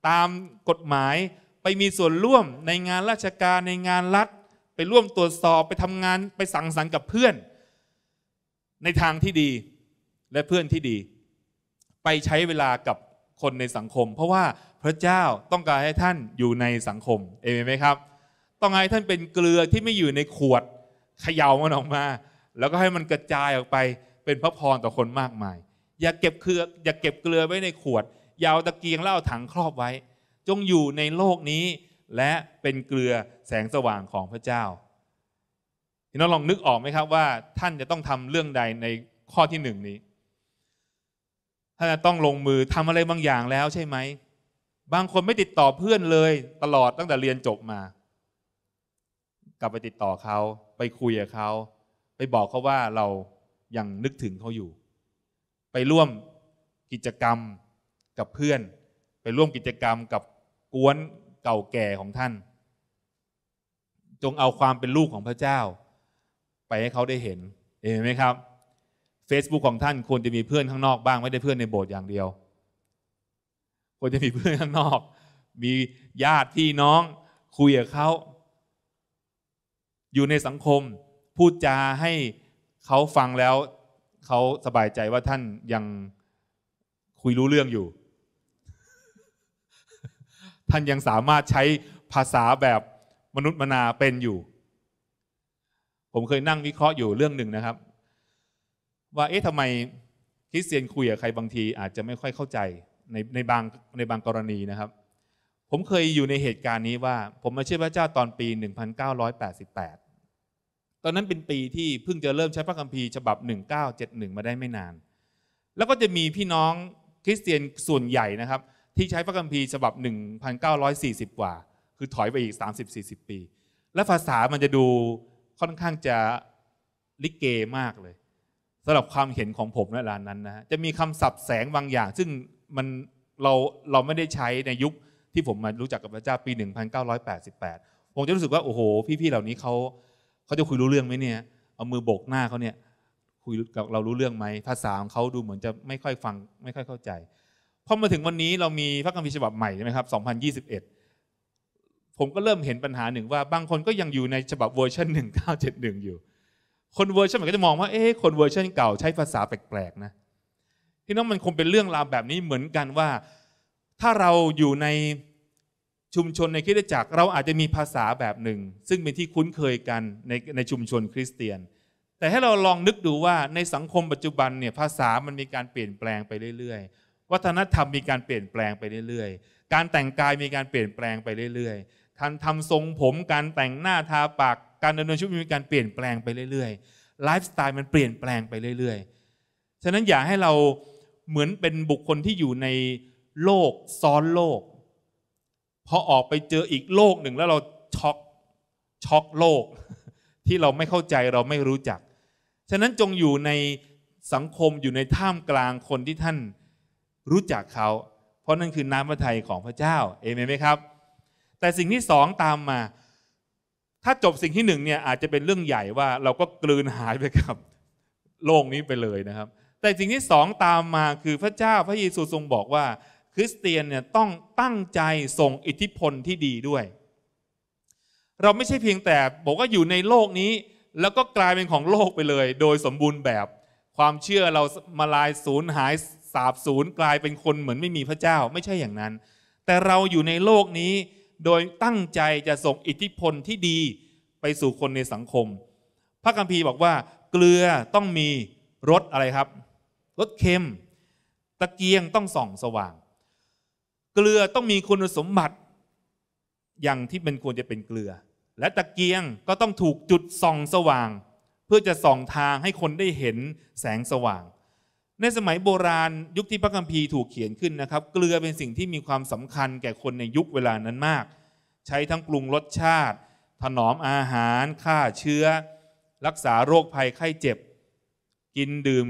ตามกฎหมายไปมีส่วนร่วมในงานราชการในงานรัฐไปร่วมตรวจสอบไปทำงานไปสั่งสรรค์กับเพื่อน ในทางที่ดีและเพื่อนที่ดี ไปใช้เวลากับคนในสังคม เพราะว่าพระเจ้าต้องการให้ท่านอยู่ในสังคมเอเมนไหมครับ ต้องให้ท่านเป็นเกลือที่ไม่อยู่ในขวดเขย่ามันออกมา แล้วก็ให้มันกระจายออกไปเป็นพระพรต่อคนมากมาย อย่าเก็บเกลืออย่าเก็บเกลือไว้ในขวด ยาวตะเกียงเลอาถังครอบไว้ จงอยู่ในโลกนี้ และเป็นเกลือแสงสว่างของพระเจ้าพี่น้องลองนึกออกไหมครับว่าท่านจะต้องทำเรื่องใดในข้อที่หนึ่งนี้ถ้าจะต้องลงมือทำอะไรบางอย่างแล้วใช่ไหมบางคนไม่ติดต่อเพื่อนเลย ตลอดตั้งแต่เรียนจบมา กลับไปติดต่อเขาไปคุยกับเขาไปบอกเขาว่าเรายังนึกถึงเขาอยู่ ไปร่วมกิจกรรม กับเพื่อน ไปร่วมกิจกรรม กับกวนเก่าแก่ของท่าน จงเอาความเป็นลูกของพระเจ้า ไปให้เขาได้เห็น เห็นไหมครับ Facebook ของท่าน ควรจะมีเพื่อนข้างนอกบ้าง ไม่ได้เพื่อนในโบสถ์อย่างเดียว ควรจะมีเพื่อนข้างนอก มีญาติพี่น้อง คุยกับเขาอยู่ในสังคมพูดจาให้เขาฟังแล้วเขาสบายใจว่าท่านยังคุยรู้เรื่องอยู่ ท่านยังสามารถใช้ภาษาแบบมนุษย์มนาเป็นอยู่ ผมเคยนั่งวิเคราะห์อยู่เรื่องหนึ่งนะครับว่าเอ๊ะทำไมคริสเตียนคุยกับใครบางทีอาจจะไม่ค่อยเข้าใจในในบางในบางกรณีนะครับ ผมเคยอยู่ในเหตุการณ์นี้ว่าผมมาเชื่อพระเจ้าตอนปี 1988 ตอนนั้นเป็นปีที่เพิ่งจะเริ่มใช้พระคัมภีร์ฉบับ 1971 มาได้ไม่นาน แล้วก็จะมีพี่น้องคริสเตียนส่วนใหญ่นะครับ ที่ใช้พระคัมภีร์ฉบับ 1940 กว่า คือถอยไปอีก 30-40 ปี และภาษามันจะดูค่อนข้างจะลิเกมากเลยสำหรับความเห็นของผมในลานนั้นนะจะมีคำศัพท์แสงบางอย่าง ซึ่งมันเราเราไม่ได้ใช้ในยุคที่ผมมารู้จักกับพระเจ้าปี 1988 ผมจะรู้สึกว่าโอ้โหพี่ๆเหล่านี้เขาเขาจะคุยรู้เรื่องไหมเนี่ยเอามือโบกหน้าเขาเนี่ยคุยกับเรารู้เรื่องไหมภาษาของเขาดูเหมือนจะไม่ค่อยฟังไม่ค่อยเข้าใจ พอมาถึงวันนี้เรามีพระคัมภีร์ฉบับใหม่ใช่ไหมครับ2021 ผมก็เริ่มเห็นปัญหาหนึ่งว่าบางคนก็ยังอยู่ในฉบับเวอร์ชัน1971อยู่คนเวอร์ชันใหม่ก็จะมองว่าเอ๊ะคนเวอร์ชันเก่าใช้ภาษาแปลกๆนะที่น้องมันคงเป็นเรื่องราวแบบนี้เหมือนกันว่า ถ้าเราอยู่ในชุมชนในคริสตจักร เราอาจจะมีภาษาแบบหนึ่งซึ่งเป็นที่คุ้นเคยกันในในชุมชนคริสเตียน แต่ให้เราลองนึกดูว่าในสังคมปัจจุบันเนี่ยภาษามันมีการเปลี่ยนแปลงไปเรื่อย ๆ วัฒนธรรมมีการเปลี่ยนแปลงไปเรื่อยๆ การแต่งกายมีการเปลี่ยนแปลงไปเรื่อยๆการทำทรงผมการแต่งหน้าทาปากการดำเนินชีวิตมีการเปลี่ยนแปลงไปเรื่อยๆ ไลฟ์สไตล์มันเปลี่ยนแปลงไปเรื่อยๆ ฉะนั้นอย่าให้เราเหมือนเป็นบุคคลที่อยู่ในโลกซ้อนโลก พอออกไปเจออีกโลกหนึ่ง แล้วเราช็อกช็อกโลก ที่เราไม่เข้าใจเราไม่รู้จัก ฉะนั้นจงอยู่ในสังคมอยู่ในท่ามกลางคนที่ท่านรู้จักเขา เพราะนั่นคือน้ำพระทัยของพระเจ้าเอเมนไหมครับแต่สิ่งที่สองตามมาถ้าจบสิ่งที่หนึ่งเนี่ยอาจจะเป็นเรื่องใหญ่ว่าเราก็กลืนหายไปกับโลกนี้ไปเลยนะครับ แต่สิ่งที่สองตามมาคือพระเจ้าพระเยซูทรงบอกว่า คริสเตียนเนี่ยต้องตั้งใจส่งอิทธิพลที่ดีด้วย เราไม่ใช่เพียงแต่บอกว่าอยู่ในโลกนี้ แล้วก็กลายเป็นของโลกไปเลย โดยสมบูรณ์แบบความเชื่อเรามาลายศูนย์หายสาบศูนย์กลายเป็นคนเหมือนไม่มีพระเจ้าไม่ใช่อย่างนั้น แต่เราอยู่ในโลกนี้โดยตั้งใจจะส่งอิทธิพลที่ดีไปสู่คนในสังคม พระคัมภีร์บอกว่า เกลือต้องมีรสอะไรครับรสเค็มตะเกียงต้องส่องสว่าง เกลือต้องมีคุณสมบัติ อย่างที่มันควรจะเป็นเกลือ และตะเกียงก็ต้องถูกจุดส่องสว่าง เพื่อจะส่องทางให้คนได้เห็นแสงสว่างในสมัยโบราณยุคที่พระคัมภีร์ถูกเขียนขึ้นนะครับ เกลือเป็นสิ่งที่มีความสำคัญแก่คนในยุคเวลานั้นมาก ใช้ทั้งปรุงรสชาติ ถนอมอาหารฆ่าเชื้อ รักษาโรคภัยไข้เจ็บ กินดื่ม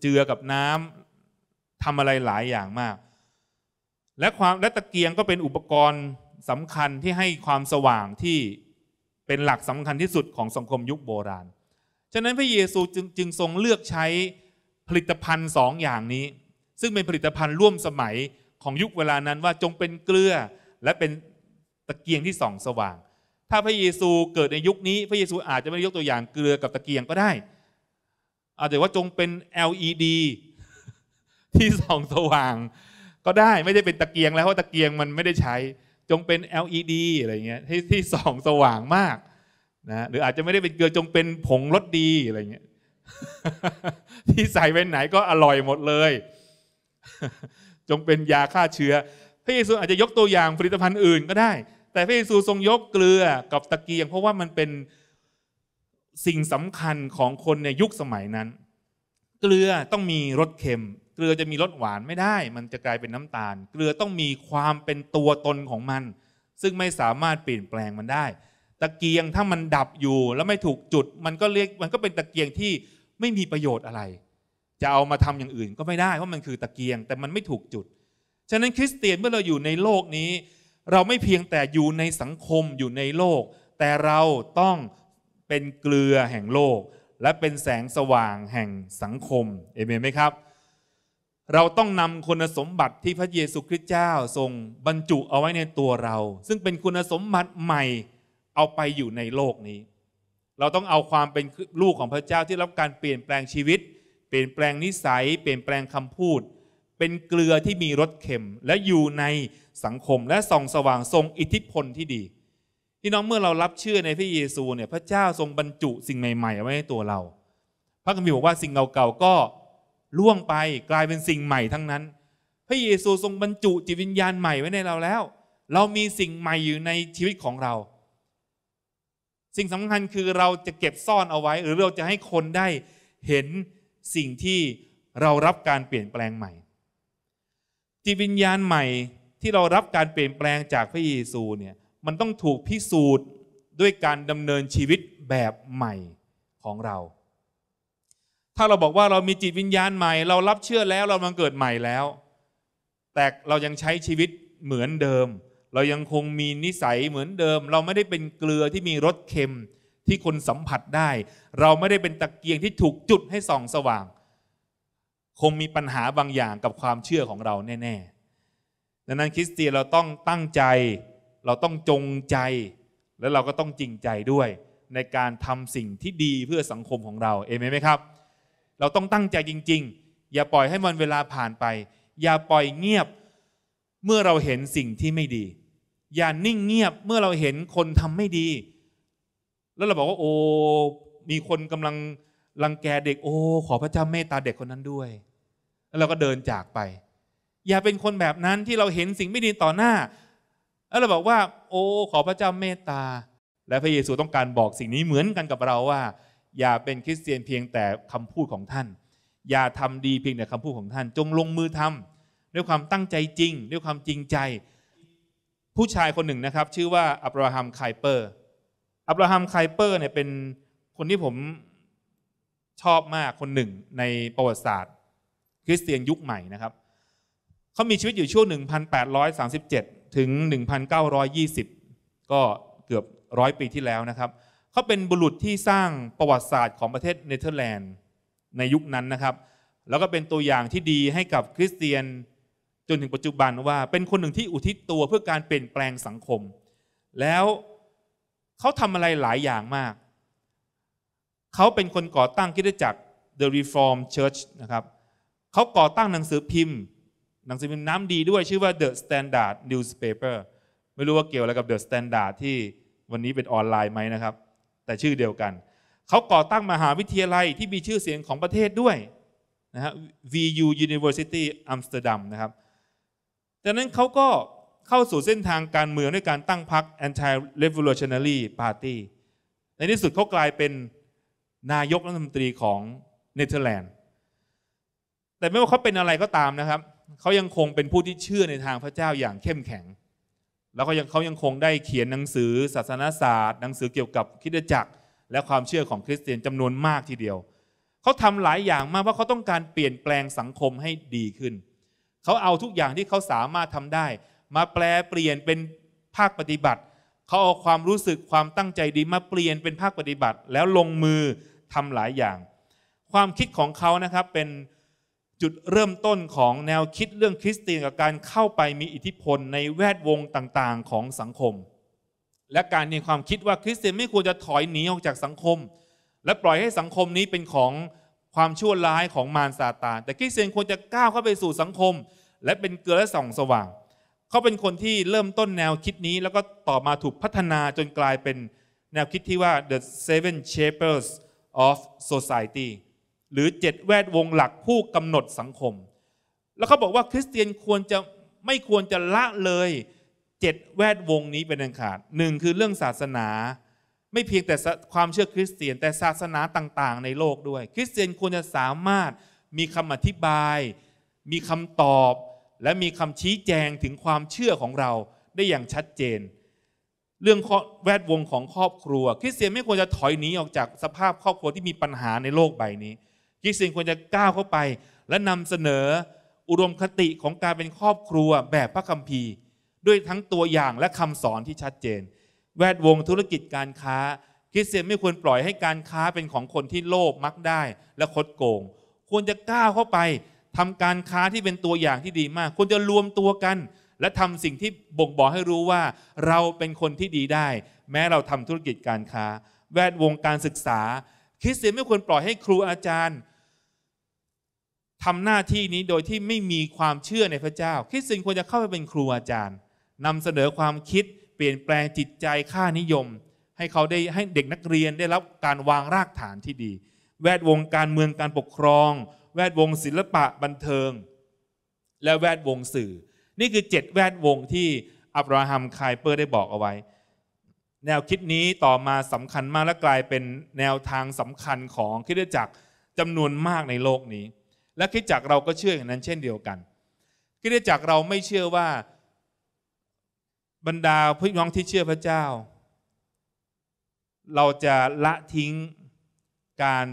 เจือกับน้ำ ทำอะไรหลายอย่างมาก และความและตะเกียงก็เป็นอุปกรณ์สำคัญที่ให้ความสว่างที่เป็นหลักสำคัญที่สุดของสังคมยุคโบราณฉะนั้นพระเยซูจึงจึงทรงเลือกใช้ผลิตภัณฑ์สองอย่างนี้ ซึ่งเป็นผลิตภัณฑ์ร่วมสมัยของยุคเวลานั้นว่าจงเป็นเกลือ และเป็นตะเกียงที่ส่อง สว่าง ถ้าพระเยซูเกิดในยุคนี้ พระเยซูอาจจะไม่ยกตัวอย่างเกลือกับตะเกียงก็ได้ อาจจะว่าจงเป็น LED ที่ส่องสว่างก็ได้ไม่ได้เป็นตะเกียงแล้วเพราะตะเกียงมันไม่ได้ใช้จงเป็น LED อะไรเงี้ยที่ที่ส่อง สว่างมากนะหรืออาจจะไม่ได้เป็นเกลือจงเป็นผงรสดีอะไรเงี้ยที่ใส่ไปไหนก็อร่อยหมดเลย จงเป็นยาฆ่าเชื้อพระเยซูอาจจะยกตัวอย่างผลิตภัณฑ์อื่นก็ได้ แต่ พระเยซูทรงยกเกลือกับตะเกียง เพราะว่ามันเป็นสิ่งสำคัญของคนในยุคสมัยนั้น เกลือต้องมีรสเค็ม เกลือจะมีรสหวานไม่ได้ มันจะกลายเป็นน้ำตาล เกลือต้องมีความเป็นตัวตนของมัน ซึ่งไม่สามารถเปลี่ยนแปลงมันได้ ตะเกียงถ้ามันดับอยู่แล้วไม่ถูกจุด มันก็เรียกมันก็เป็นตะเกียงที่ไม่มีประโยชน์อะไร จะเอามาทำอย่างอื่นก็ไม่ได้เพราะมันคือตะเกียงแต่มันไม่ถูกจุด ฉะนั้นคริสเตียนเมื่อเราอยู่ในโลกนี้ เราไม่เพียงแต่อยู่ในสังคมอยู่ในโลก แต่เราต้องเป็นเกลือแห่งโลกและเป็นแสงสว่างแห่งสังคม เอเมนไหมครับ เราต้องนำคุณสมบัติที่พระเยซูคริสต์เจ้าทรงบรรจุเอาไว้ในตัวเรา ซึ่งเป็นคุณสมบัติใหม่เอาไปอยู่ในโลกนี้เราต้องเอาความเป็นลูกของพระเจ้าที่รับการเปลี่ยนแปลงชีวิตเปลี่ยนแปลงนิสัย เปลี่ยนแปลงคำพูด เป็นเกลือที่มีรสเค็ม และอยู่ในสังคมและส่องสว่างทรงอิทธิพลที่ดีพี่น้องเมื่อเรารับเชื่อในพระเยซูเนี่ยพระเจ้าทรงบรรจุสิ่งใหม่ ๆ ไว้ในตัวเรา พระคัมภีร์บอกว่าสิ่งเก่าๆก็ล่วงไปกลายเป็นสิ่งใหม่ทั้งนั้น พระเยซูทรงบรรจุจิตวิญญาณใหม่ไว้ในเราแล้ว เรามีสิ่งใหม่อยู่ในชีวิตของเราสิ่งสำคัญคือเราจะเก็บซ่อนเอาไว้ หรือเราจะให้คนได้เห็นสิ่งที่เรารับการเปลี่ยนแปลงใหม่จิตวิญญาณใหม่ที่เรารับการเปลี่ยนแปลงจากพระเยซูเนี่ยมันต้องถูกพิสูจน์ด้วยการดำเนินชีวิตแบบใหม่ของเรา ถ้าเราบอกว่าเรามีจิตวิญญาณใหม่ เรารับเชื่อแล้วเรามัเกิดใหม่แล้ว แต่เรายังใช้ชีวิตเหมือนเดิมเรายังคงมีนิสัยเหมือนเดิม เราไม่ได้เป็นเกลือที่มีรสเค็มที่คนสัมผัสได้ เราไม่ได้เป็นตะเกียงที่ถูกจุดให้ส่องสว่าง คงมีปัญหาบางอย่างกับความเชื่อของเราแน่ ๆ ดังนั้นคริสเตียนเราต้องตั้งใจ เราต้องจงใจและเราก็ต้องจริงใจด้วย ในการทำสิ่งที่ดีเพื่อสังคมของเราเอเมนไหมครับ เราต้องตั้งใจจริง ๆ อย่าปล่อยให้มันเวลาผ่านไปอย่าปล่อยเงียบเมื่อเราเห็นสิ่งที่ไม่ดี อย่านิ่งเงียบเมื่อเราเห็นคนทำไม่ดี แล้วเราบอกว่า โอ้มีคนกำลังรังแกเด็กโอ้ขอพระเจ้าเมตตาเด็กคนนั้นด้วย แล้วเราก็เดินจากไป อย่าเป็นคนแบบนั้นที่เราเห็นสิ่งไม่ดีต่อหน้า แล้วเราบอกว่า โอ้ขอพระเจ้าเมตตา และพระเยซูต้องการบอกสิ่งนี้เหมือนกันกับเราว่า อย่าเป็นคริสเตียนเพียงแต่คำพูดของท่าน อย่าทำดีเพียงแต่คำพูดของท่านจงลงมือทำด้วยความตั้งใจจริงด้วยความจริงใจผู้ชายคนหนึ่งนะครับ ชื่อว่าอับราฮัมไคเปอร์ อับราฮัมไคเปอร์เนี่ยเป็นคนที่ผมชอบมากคนหนึ่งในประวัติศาสตร์ คริสเตียนยุคใหม่นะครับ เขามีชีวิตอยู่ช่วง 1837 ถึง 1920 ก็เกือบร้อยปีที่แล้วนะครับเขาเป็นบุรุษที่สร้างประวัติศาสตร์ของประเทศเนเธอร์แลนด์ในยุคนั้นนะครับ แล้วก็เป็นตัวอย่างที่ดีให้กับคริสเตียนจนถึงปัจจุบันว่าเป็นคนหนึ่งที่อุทิศตัวเพื่อการเปลี่ยนแปลงสังคม แล้วเขาทำอะไรหลายอย่างมาก เขาเป็นคนก่อตั้งคิดจักร The Reform Church นะครับเขาก่อตั้งหนังสือพิมพ์ หนังสือพิมพ์น้ำดีด้วยชื่อว่า The Standard Newspaper ไม่รู้ว่าเกี่ยวอะไรกับ The Standard ที่วันนี้เป็นออนไลน์ไหมนะครับ แต่ชื่อเดียวกัน เขาก่อตั้งมหาวิทยาลัยที่มีชื่อเสียงของประเทศด้วยนะฮะ VU University Amsterdam นะครับดังนั้นเขาก็เข้าสู่เส้นทางการเมืองด้วยการตั้งพรรค anti revolutionary party ในที่สุดเขากลายเป็นนายกรัฐมนตรีของเนเธอร์แลนด์แต่ไม่ว่าเขาเป็นอะไรก็ตามนะครับ เขายังคงเป็นผู้ที่เชื่อในทางพระเจ้าอย่างเข้มแข็ง แล้วก็ยังเขายังคงได้เขียนหนังสือ ศาสนาศาสตร์ หนังสือเกี่ยวกับคิดจักรและความเชื่อของคริสเตียนจำนวนมากทีเดียวเขาทำหลายอย่างมากว่าเขาต้องการเปลี่ยนแปลงสังคมให้ดีขึ้นเขาเอาทุกอย่างที่เขาสามารถทำได้ มาแปลเปลี่ยนเป็นภาคปฏิบัติ เขาเอาความรู้สึกความตั้งใจดีมาเปลี่ยนเป็นภาคปฏิบัติ แล้วลงมือทำหลายอย่าง ความคิดของเขานะครับเป็นจุดเริ่มต้นของแนวคิดเรื่องคริสเตียนกับการเข้าไปมีอิทธิพลในแวดวงต่างๆ ของสังคม และการมีความคิดว่าคริสเตียนไม่ควรจะถอยหนีออกจากสังคม และปล่อยให้สังคมนี้เป็นของความชั่วร้ายของมารซาตานแต่คริสเตียนควรจะก้าวเข้าไปสู่สังคมและเป็นเกลือและส่องสว่าง เขาเป็นคนที่เริ่มต้นแนวคิดนี้ แล้วก็ต่อมาถูกพัฒนาจนกลายเป็นแนวคิดที่ว่า the seven shapers of society หรือเจ็ดแวดวงหลักผู้กำหนดสังคม แล้วเขาบอกว่าคริสเตียนควรจะไม่ควรจะละเลยเจ็ดแวดวงนี้เป็นอันขาดหนึ่งคือเรื่องศาสนาไม่เพียงแต่ความเชื่อคริสเตียนแต่ศาสนาต่างๆ ในโลกด้วย คริสเตียนควรจะสามารถมีคำอธิบาย มีคำตอบและมีคำชี้แจงถึงความเชื่อของเราได้อย่างชัดเจน เรื่องแวดวงของครอบครัว คริสเตียนไม่ควรจะถอยหนีออกจากสภาพครอบครัวที่มีปัญหาในโลกใบนี้ คริสเตียนควรจะก้าวเข้าไปและนำเสนออุดมคติของการเป็นครอบครัวแบบพระคัมภีร์ ด้วยทั้งตัวอย่างและคำสอนที่ชัดเจนแวดวงธุรกิจการค้าคริสเตียนไม่ควรปล่อยให้การค้าเป็นของคนที่โลภมักได้และคดโกง ควรจะก้าวเข้าไป ทำการค้าที่เป็นตัวอย่างที่ดีมาก ควรจะรวมตัวกัน และทำสิ่งที่บ่งบอกให้รู้ว่า เราเป็นคนที่ดีได้ แม้เราทำธุรกิจการค้า แวดวงการศึกษาคริสเตียนไม่ควรปล่อยให้ครูอาจารย์ทำหน้าที่นี้โดยที่ไม่มีความเชื่อในพระเจ้าคริสเตียนควรจะเข้าไปเป็นครูอาจารย์นำเสนอความคิดเปลี่ยนแปลงจิตใจค่านิยม ให้เขาได้ให้เด็กนักเรียนได้รับการวางรากฐานที่ดี แวดวงการเมืองการปกครอง แวดวงศิลปะบันเทิง และแวดวงสื่อ นี่คือ 7 แวดวงที่อับราฮัมคายเปอร์ได้บอกเอาไว้ แนวคิดนี้ต่อมาสำคัญมากและกลายเป็นแนวทางสำคัญของคิดจักรจำนวนมากในโลกนี้ และคิดจักรเราก็เชื่ออย่างนั้นเช่นเดียวกันคิดจักรเราไม่เชื่อว่าบรรดาพี่น้องที่เชื่อพระเจ้า เราจะละทิ้งการ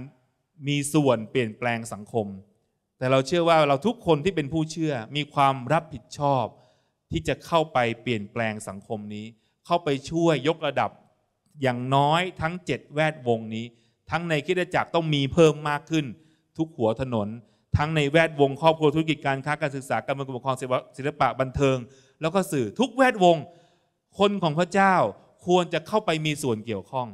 มีส่วนเปลี่ยนแปลงสังคม แต่เราเชื่อว่าเราทุกคนที่เป็นผู้เชื่อมีความรับผิดชอบ ที่จะเข้าไปเปลี่ยนแปลงสังคมนี้ เข้าไปช่วยยกระดับอย่างน้อยทั้งเจดแวดวงนี้ ทั้งในคิดจักรต้องมีเพิ่มมากขึ้น ทุกหัวถนน ทั้งในแวดวง ครอบครัวธุรกิจการค้าการศึกษาการเมืองการปกครองศิลปะบันเทิงแล้วก็สื่อทุกแวดวงคนของพระเจ้าควรจะเข้าไปมีส่วนเกี่ยวข้อง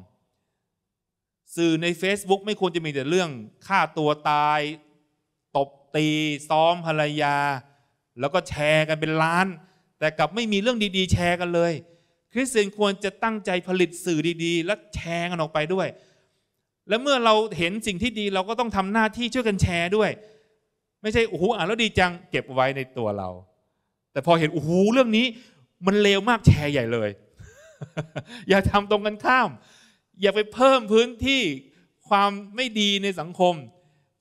สื่อใน Facebook ไม่ควรจะมีแต่เรื่องฆ่าตัวตาย ตบตี ซ้อมภรรยา แล้วก็แชร์กันเป็นล้าน แต่กลับไม่มีเรื่องดีๆ แชร์กันเลยคริสเตียนควรจะตั้งใจผลิตสื่อดีๆ และแชร์กันออกไปด้วย และเมื่อเราเห็นสิ่งที่ดีเราก็ต้องทำหน้าที่ช่วยกันแชร์ด้วย ไม่ใช่โอ้โหอ่านแล้วดีจังเก็บไว้ในตัวเรา แต่พอเห็นโอ้โหเรื่องนี้มันเลวมากแชร์ใหญ่เลย อย่าทำตรงกันข้าม อย่าไปเพิ่มพื้นที่ความไม่ดีในสังคม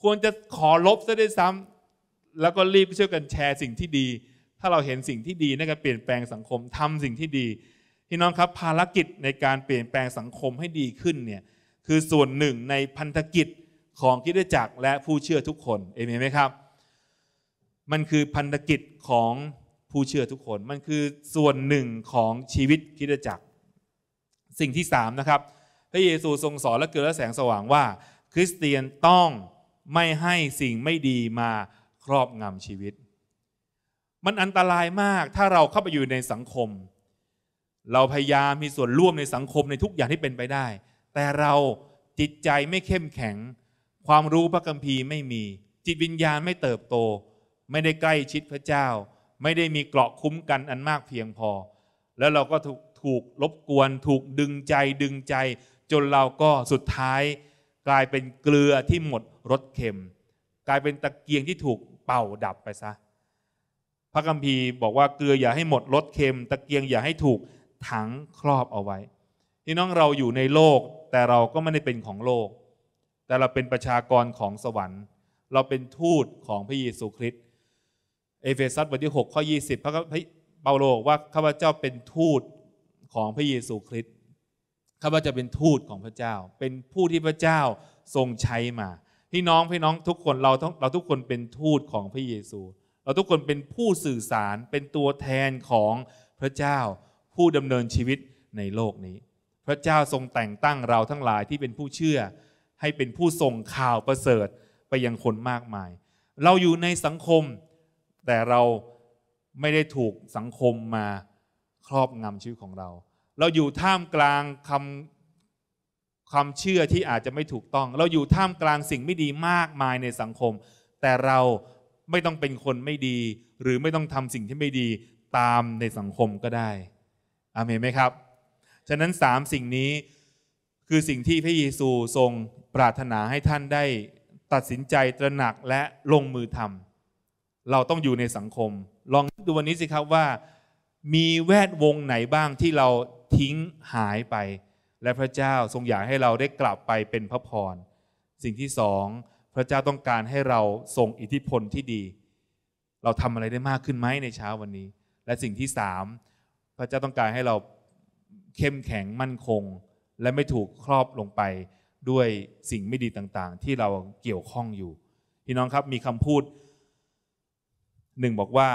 ควรจะขอลบซะด้วยซ้ำแล้วก็รีบช่วยกันแชร์สิ่งที่ดี ถ้าเราเห็นสิ่งที่ดีนั่นก็เปลี่ยนแปลงสังคม ทำสิ่งที่ดี พี่น้องครับภารกิจในการเปลี่ยนแปลงสังคมให้ดีขึ้นเนี่ย คือส่วนหนึ่งในพันธกิจของคิดจักรและผู้เชื่อทุกคน เอเมนไหมครับ มันคือพันธกิจของผู้เชื่อทุกคนมันคือส่วนหนึ่งของชีวิตคิดจักร สิ่งที่สามนะครับพระเยซูทรงสอนและเกิดและแสงสว่างว่า คริสเตียนต้องไม่ให้สิ่งไม่ดีมาครอบงำชีวิต มันอันตรายมากถ้าเราเข้าไปอยู่ในสังคม เราพยายามมีส่วนร่วมในสังคมในทุกอย่างที่เป็นไปได้ แต่เราจิตใจไม่เข้มแข็ง ความรู้พระคัมภีร์ไม่มี จิตวิญญาณไม่เติบโตไม่ได้ใกล้ชิดพระเจ้าไม่ได้มีเกราะคุ้มกันอันมากเพียงพอ แล้วเราก็ถูก ถูก รบกวน ถูกดึงใจ ดึงใจ จนเราก็สุดท้าย กลายเป็นเกลือที่หมด รสเค็ม กลายเป็นตะเกียงที่ถูกเป่าดับไปซะ พระคัมภีร์บอกว่าเกลืออย่าให้หมด รสเค็ม ตะเกียงอย่าให้ถูกถังครอบเอาไว้ ที่น้องเราอยู่ในโลก แต่เราก็ไม่ได้เป็นของโลก แต่เราเป็นประชากรของสวรรค์ เราเป็นทูตของพระเยซูคริสต์เอเฟซัสบทที่6ข้อ20พระเปาโลบอกว่าข้าพเจ้าเป็นทูตของพระเยซูคริสต์ข้าพเจ้าเป็นทูตของพระเจ้า เป็นผู้ที่พระเจ้าทรงใช้มาพี่น้อง พี่น้องทุกคน เรา้งเราทุกคนเป็นทูตของพระเยซู เราทุกคนเป็นผู้สื่อสารเป็นตัวแทนของพระเจ้า ผู้ดำเนินชีวิตในโลกนี้ พระเจ้าทรงแต่งตั้งเราทั้งหลายที่เป็นผู้เชื่อให้เป็นผู้ส่งข่าวประเสริฐไปยังคนมากมาย เราอยู่ในสังคมแต่เราไม่ได้ถูกสังคมมาครอบงำชีวิตของเรา เราอยู่ท่ามกลางคำคำเชื่อที่อาจจะไม่ถูกต้อง เราอยู่ท่ามกลางสิ่งไม่ดีมากมายในสังคม แต่เราไม่ต้องเป็นคนไม่ดี หรือไม่ต้องทำสิ่งที่ไม่ดีตามในสังคมก็ได้อเมนไหมครับ ฉะนั้นสามสิ่งนี้คือสิ่งที่พระเยซูทรงปรารถนาให้ท่านได้ตัดสินใจตระหนักและลงมือทำเราต้องอยู่ในสังคม ลองดูวันนี้สิครับว่ามีแวดวงไหนบ้างที่เราทิ้งหายไป และพระเจ้าทรงอยากให้เราได้กลับไปเป็นพระพร สิ่งที่สองพระเจ้าต้องการให้เราส่งอิทธิพลที่ดี เราทำอะไรได้มากขึ้นไหมในเช้าวันนี้ และสิ่งที่สามพระเจ้าต้องการให้เราเข้มแข็งมั่นคง และไม่ถูกครอบลงไปด้วยสิ่งไม่ดีต่างๆที่เราเกี่ยวข้องอยู่พี่น้องครับมีคำพูดหนึ่งบอกว่า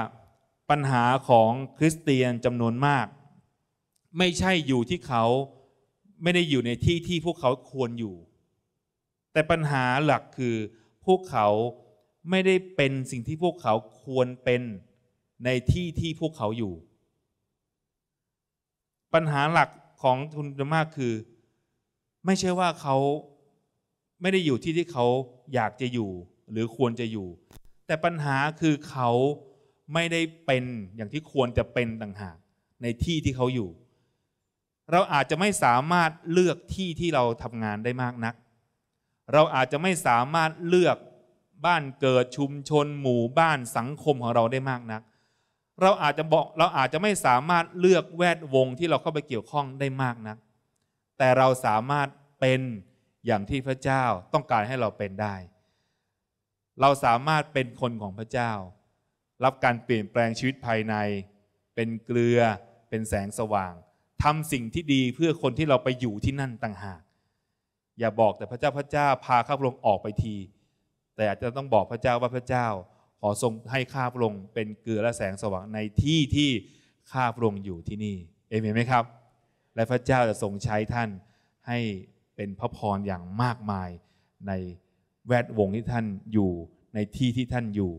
ปัญหาของคริสเตียนจำนวนมาก ไม่ใช่อยู่ที่เขาไม่ได้อยู่ในที่ที่พวกเขาควรอยู่ แต่ปัญหาหลักคือพวกเขาไม่ได้เป็นสิ่งที่พวกเขาควรเป็นในที่ที่พวกเขาอยู่ ปัญหาหลักของคุณจรมมะคือ ไม่ใช่ว่าเขาไม่ได้อยู่ที่ที่เขาอยากจะอยู่หรือควรจะอยู่แต่ปัญหาคือเขาไม่ได้เป็นอย่างที่ควรจะเป็นต่างหากในที่ที่เขาอยู่ เราอาจจะไม่สามารถเลือกที่ที่เราทำงานได้มากนัก เราอาจจะไม่สามารถเลือกบ้านเกิดชุมชนหมู่บ้านสังคมของเราได้มากนัก เราอาจจะบอกเราอาจจะไม่สามารถเลือกแวดวงที่เราเข้าไปเกี่ยวข้องได้มากนัก แต่เราสามารถเป็นอย่างที่พระเจ้าต้องการให้เราเป็นได้เราสามารถเป็นคนของพระเจ้ารับการเปลี่ยนแปลงชีวิตภายใน เป็นเกลือเป็นแสงสว่างทำสิ่งที่ดีเพื่อคนที่เราไปอยู่ที่นั่นต่างหาก อย่าบอกแต่พระเจ้าพระเจ้าพาข้าพระองค์ออกไปทีแต่อาจจะต้องบอกพระเจ้าว่าพระเจ้าขอทรงให้ข้าพระองค์เป็นเกลือและแสงสว่างในที่ที่ข้าพระองค์อยู่ที่นี่เอเมนไหมครับ และพระเจ้าจะทรงใช้ท่านให้เป็นพระพรอย่างมากมายในแวดวงที่ท่านอยู่ในที่ที่ท่านอยู่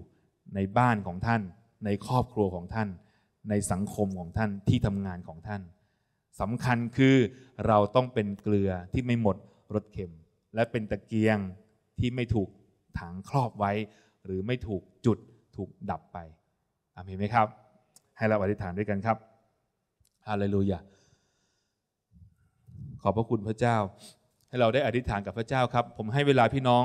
ในบ้านของท่าน ในครอบครัวของท่านในสังคมของท่านที่ทำงานของท่านสำคัญคือเราต้องเป็นเกลือที่ไม่หมดรสเค็ม และเป็นตะเกียงที่ไม่ถูกถังครอบไว้ หรือไม่ถูกจุดถูกดับไปอามนไหมครับ ให้เราอธิษฐานด้วยกันครับฮาเลลูยาขอบพระคุณพระเจ้า ให้เราได้อธิษฐานกับพระเจ้าครับ ผมให้เวลาพี่น้อง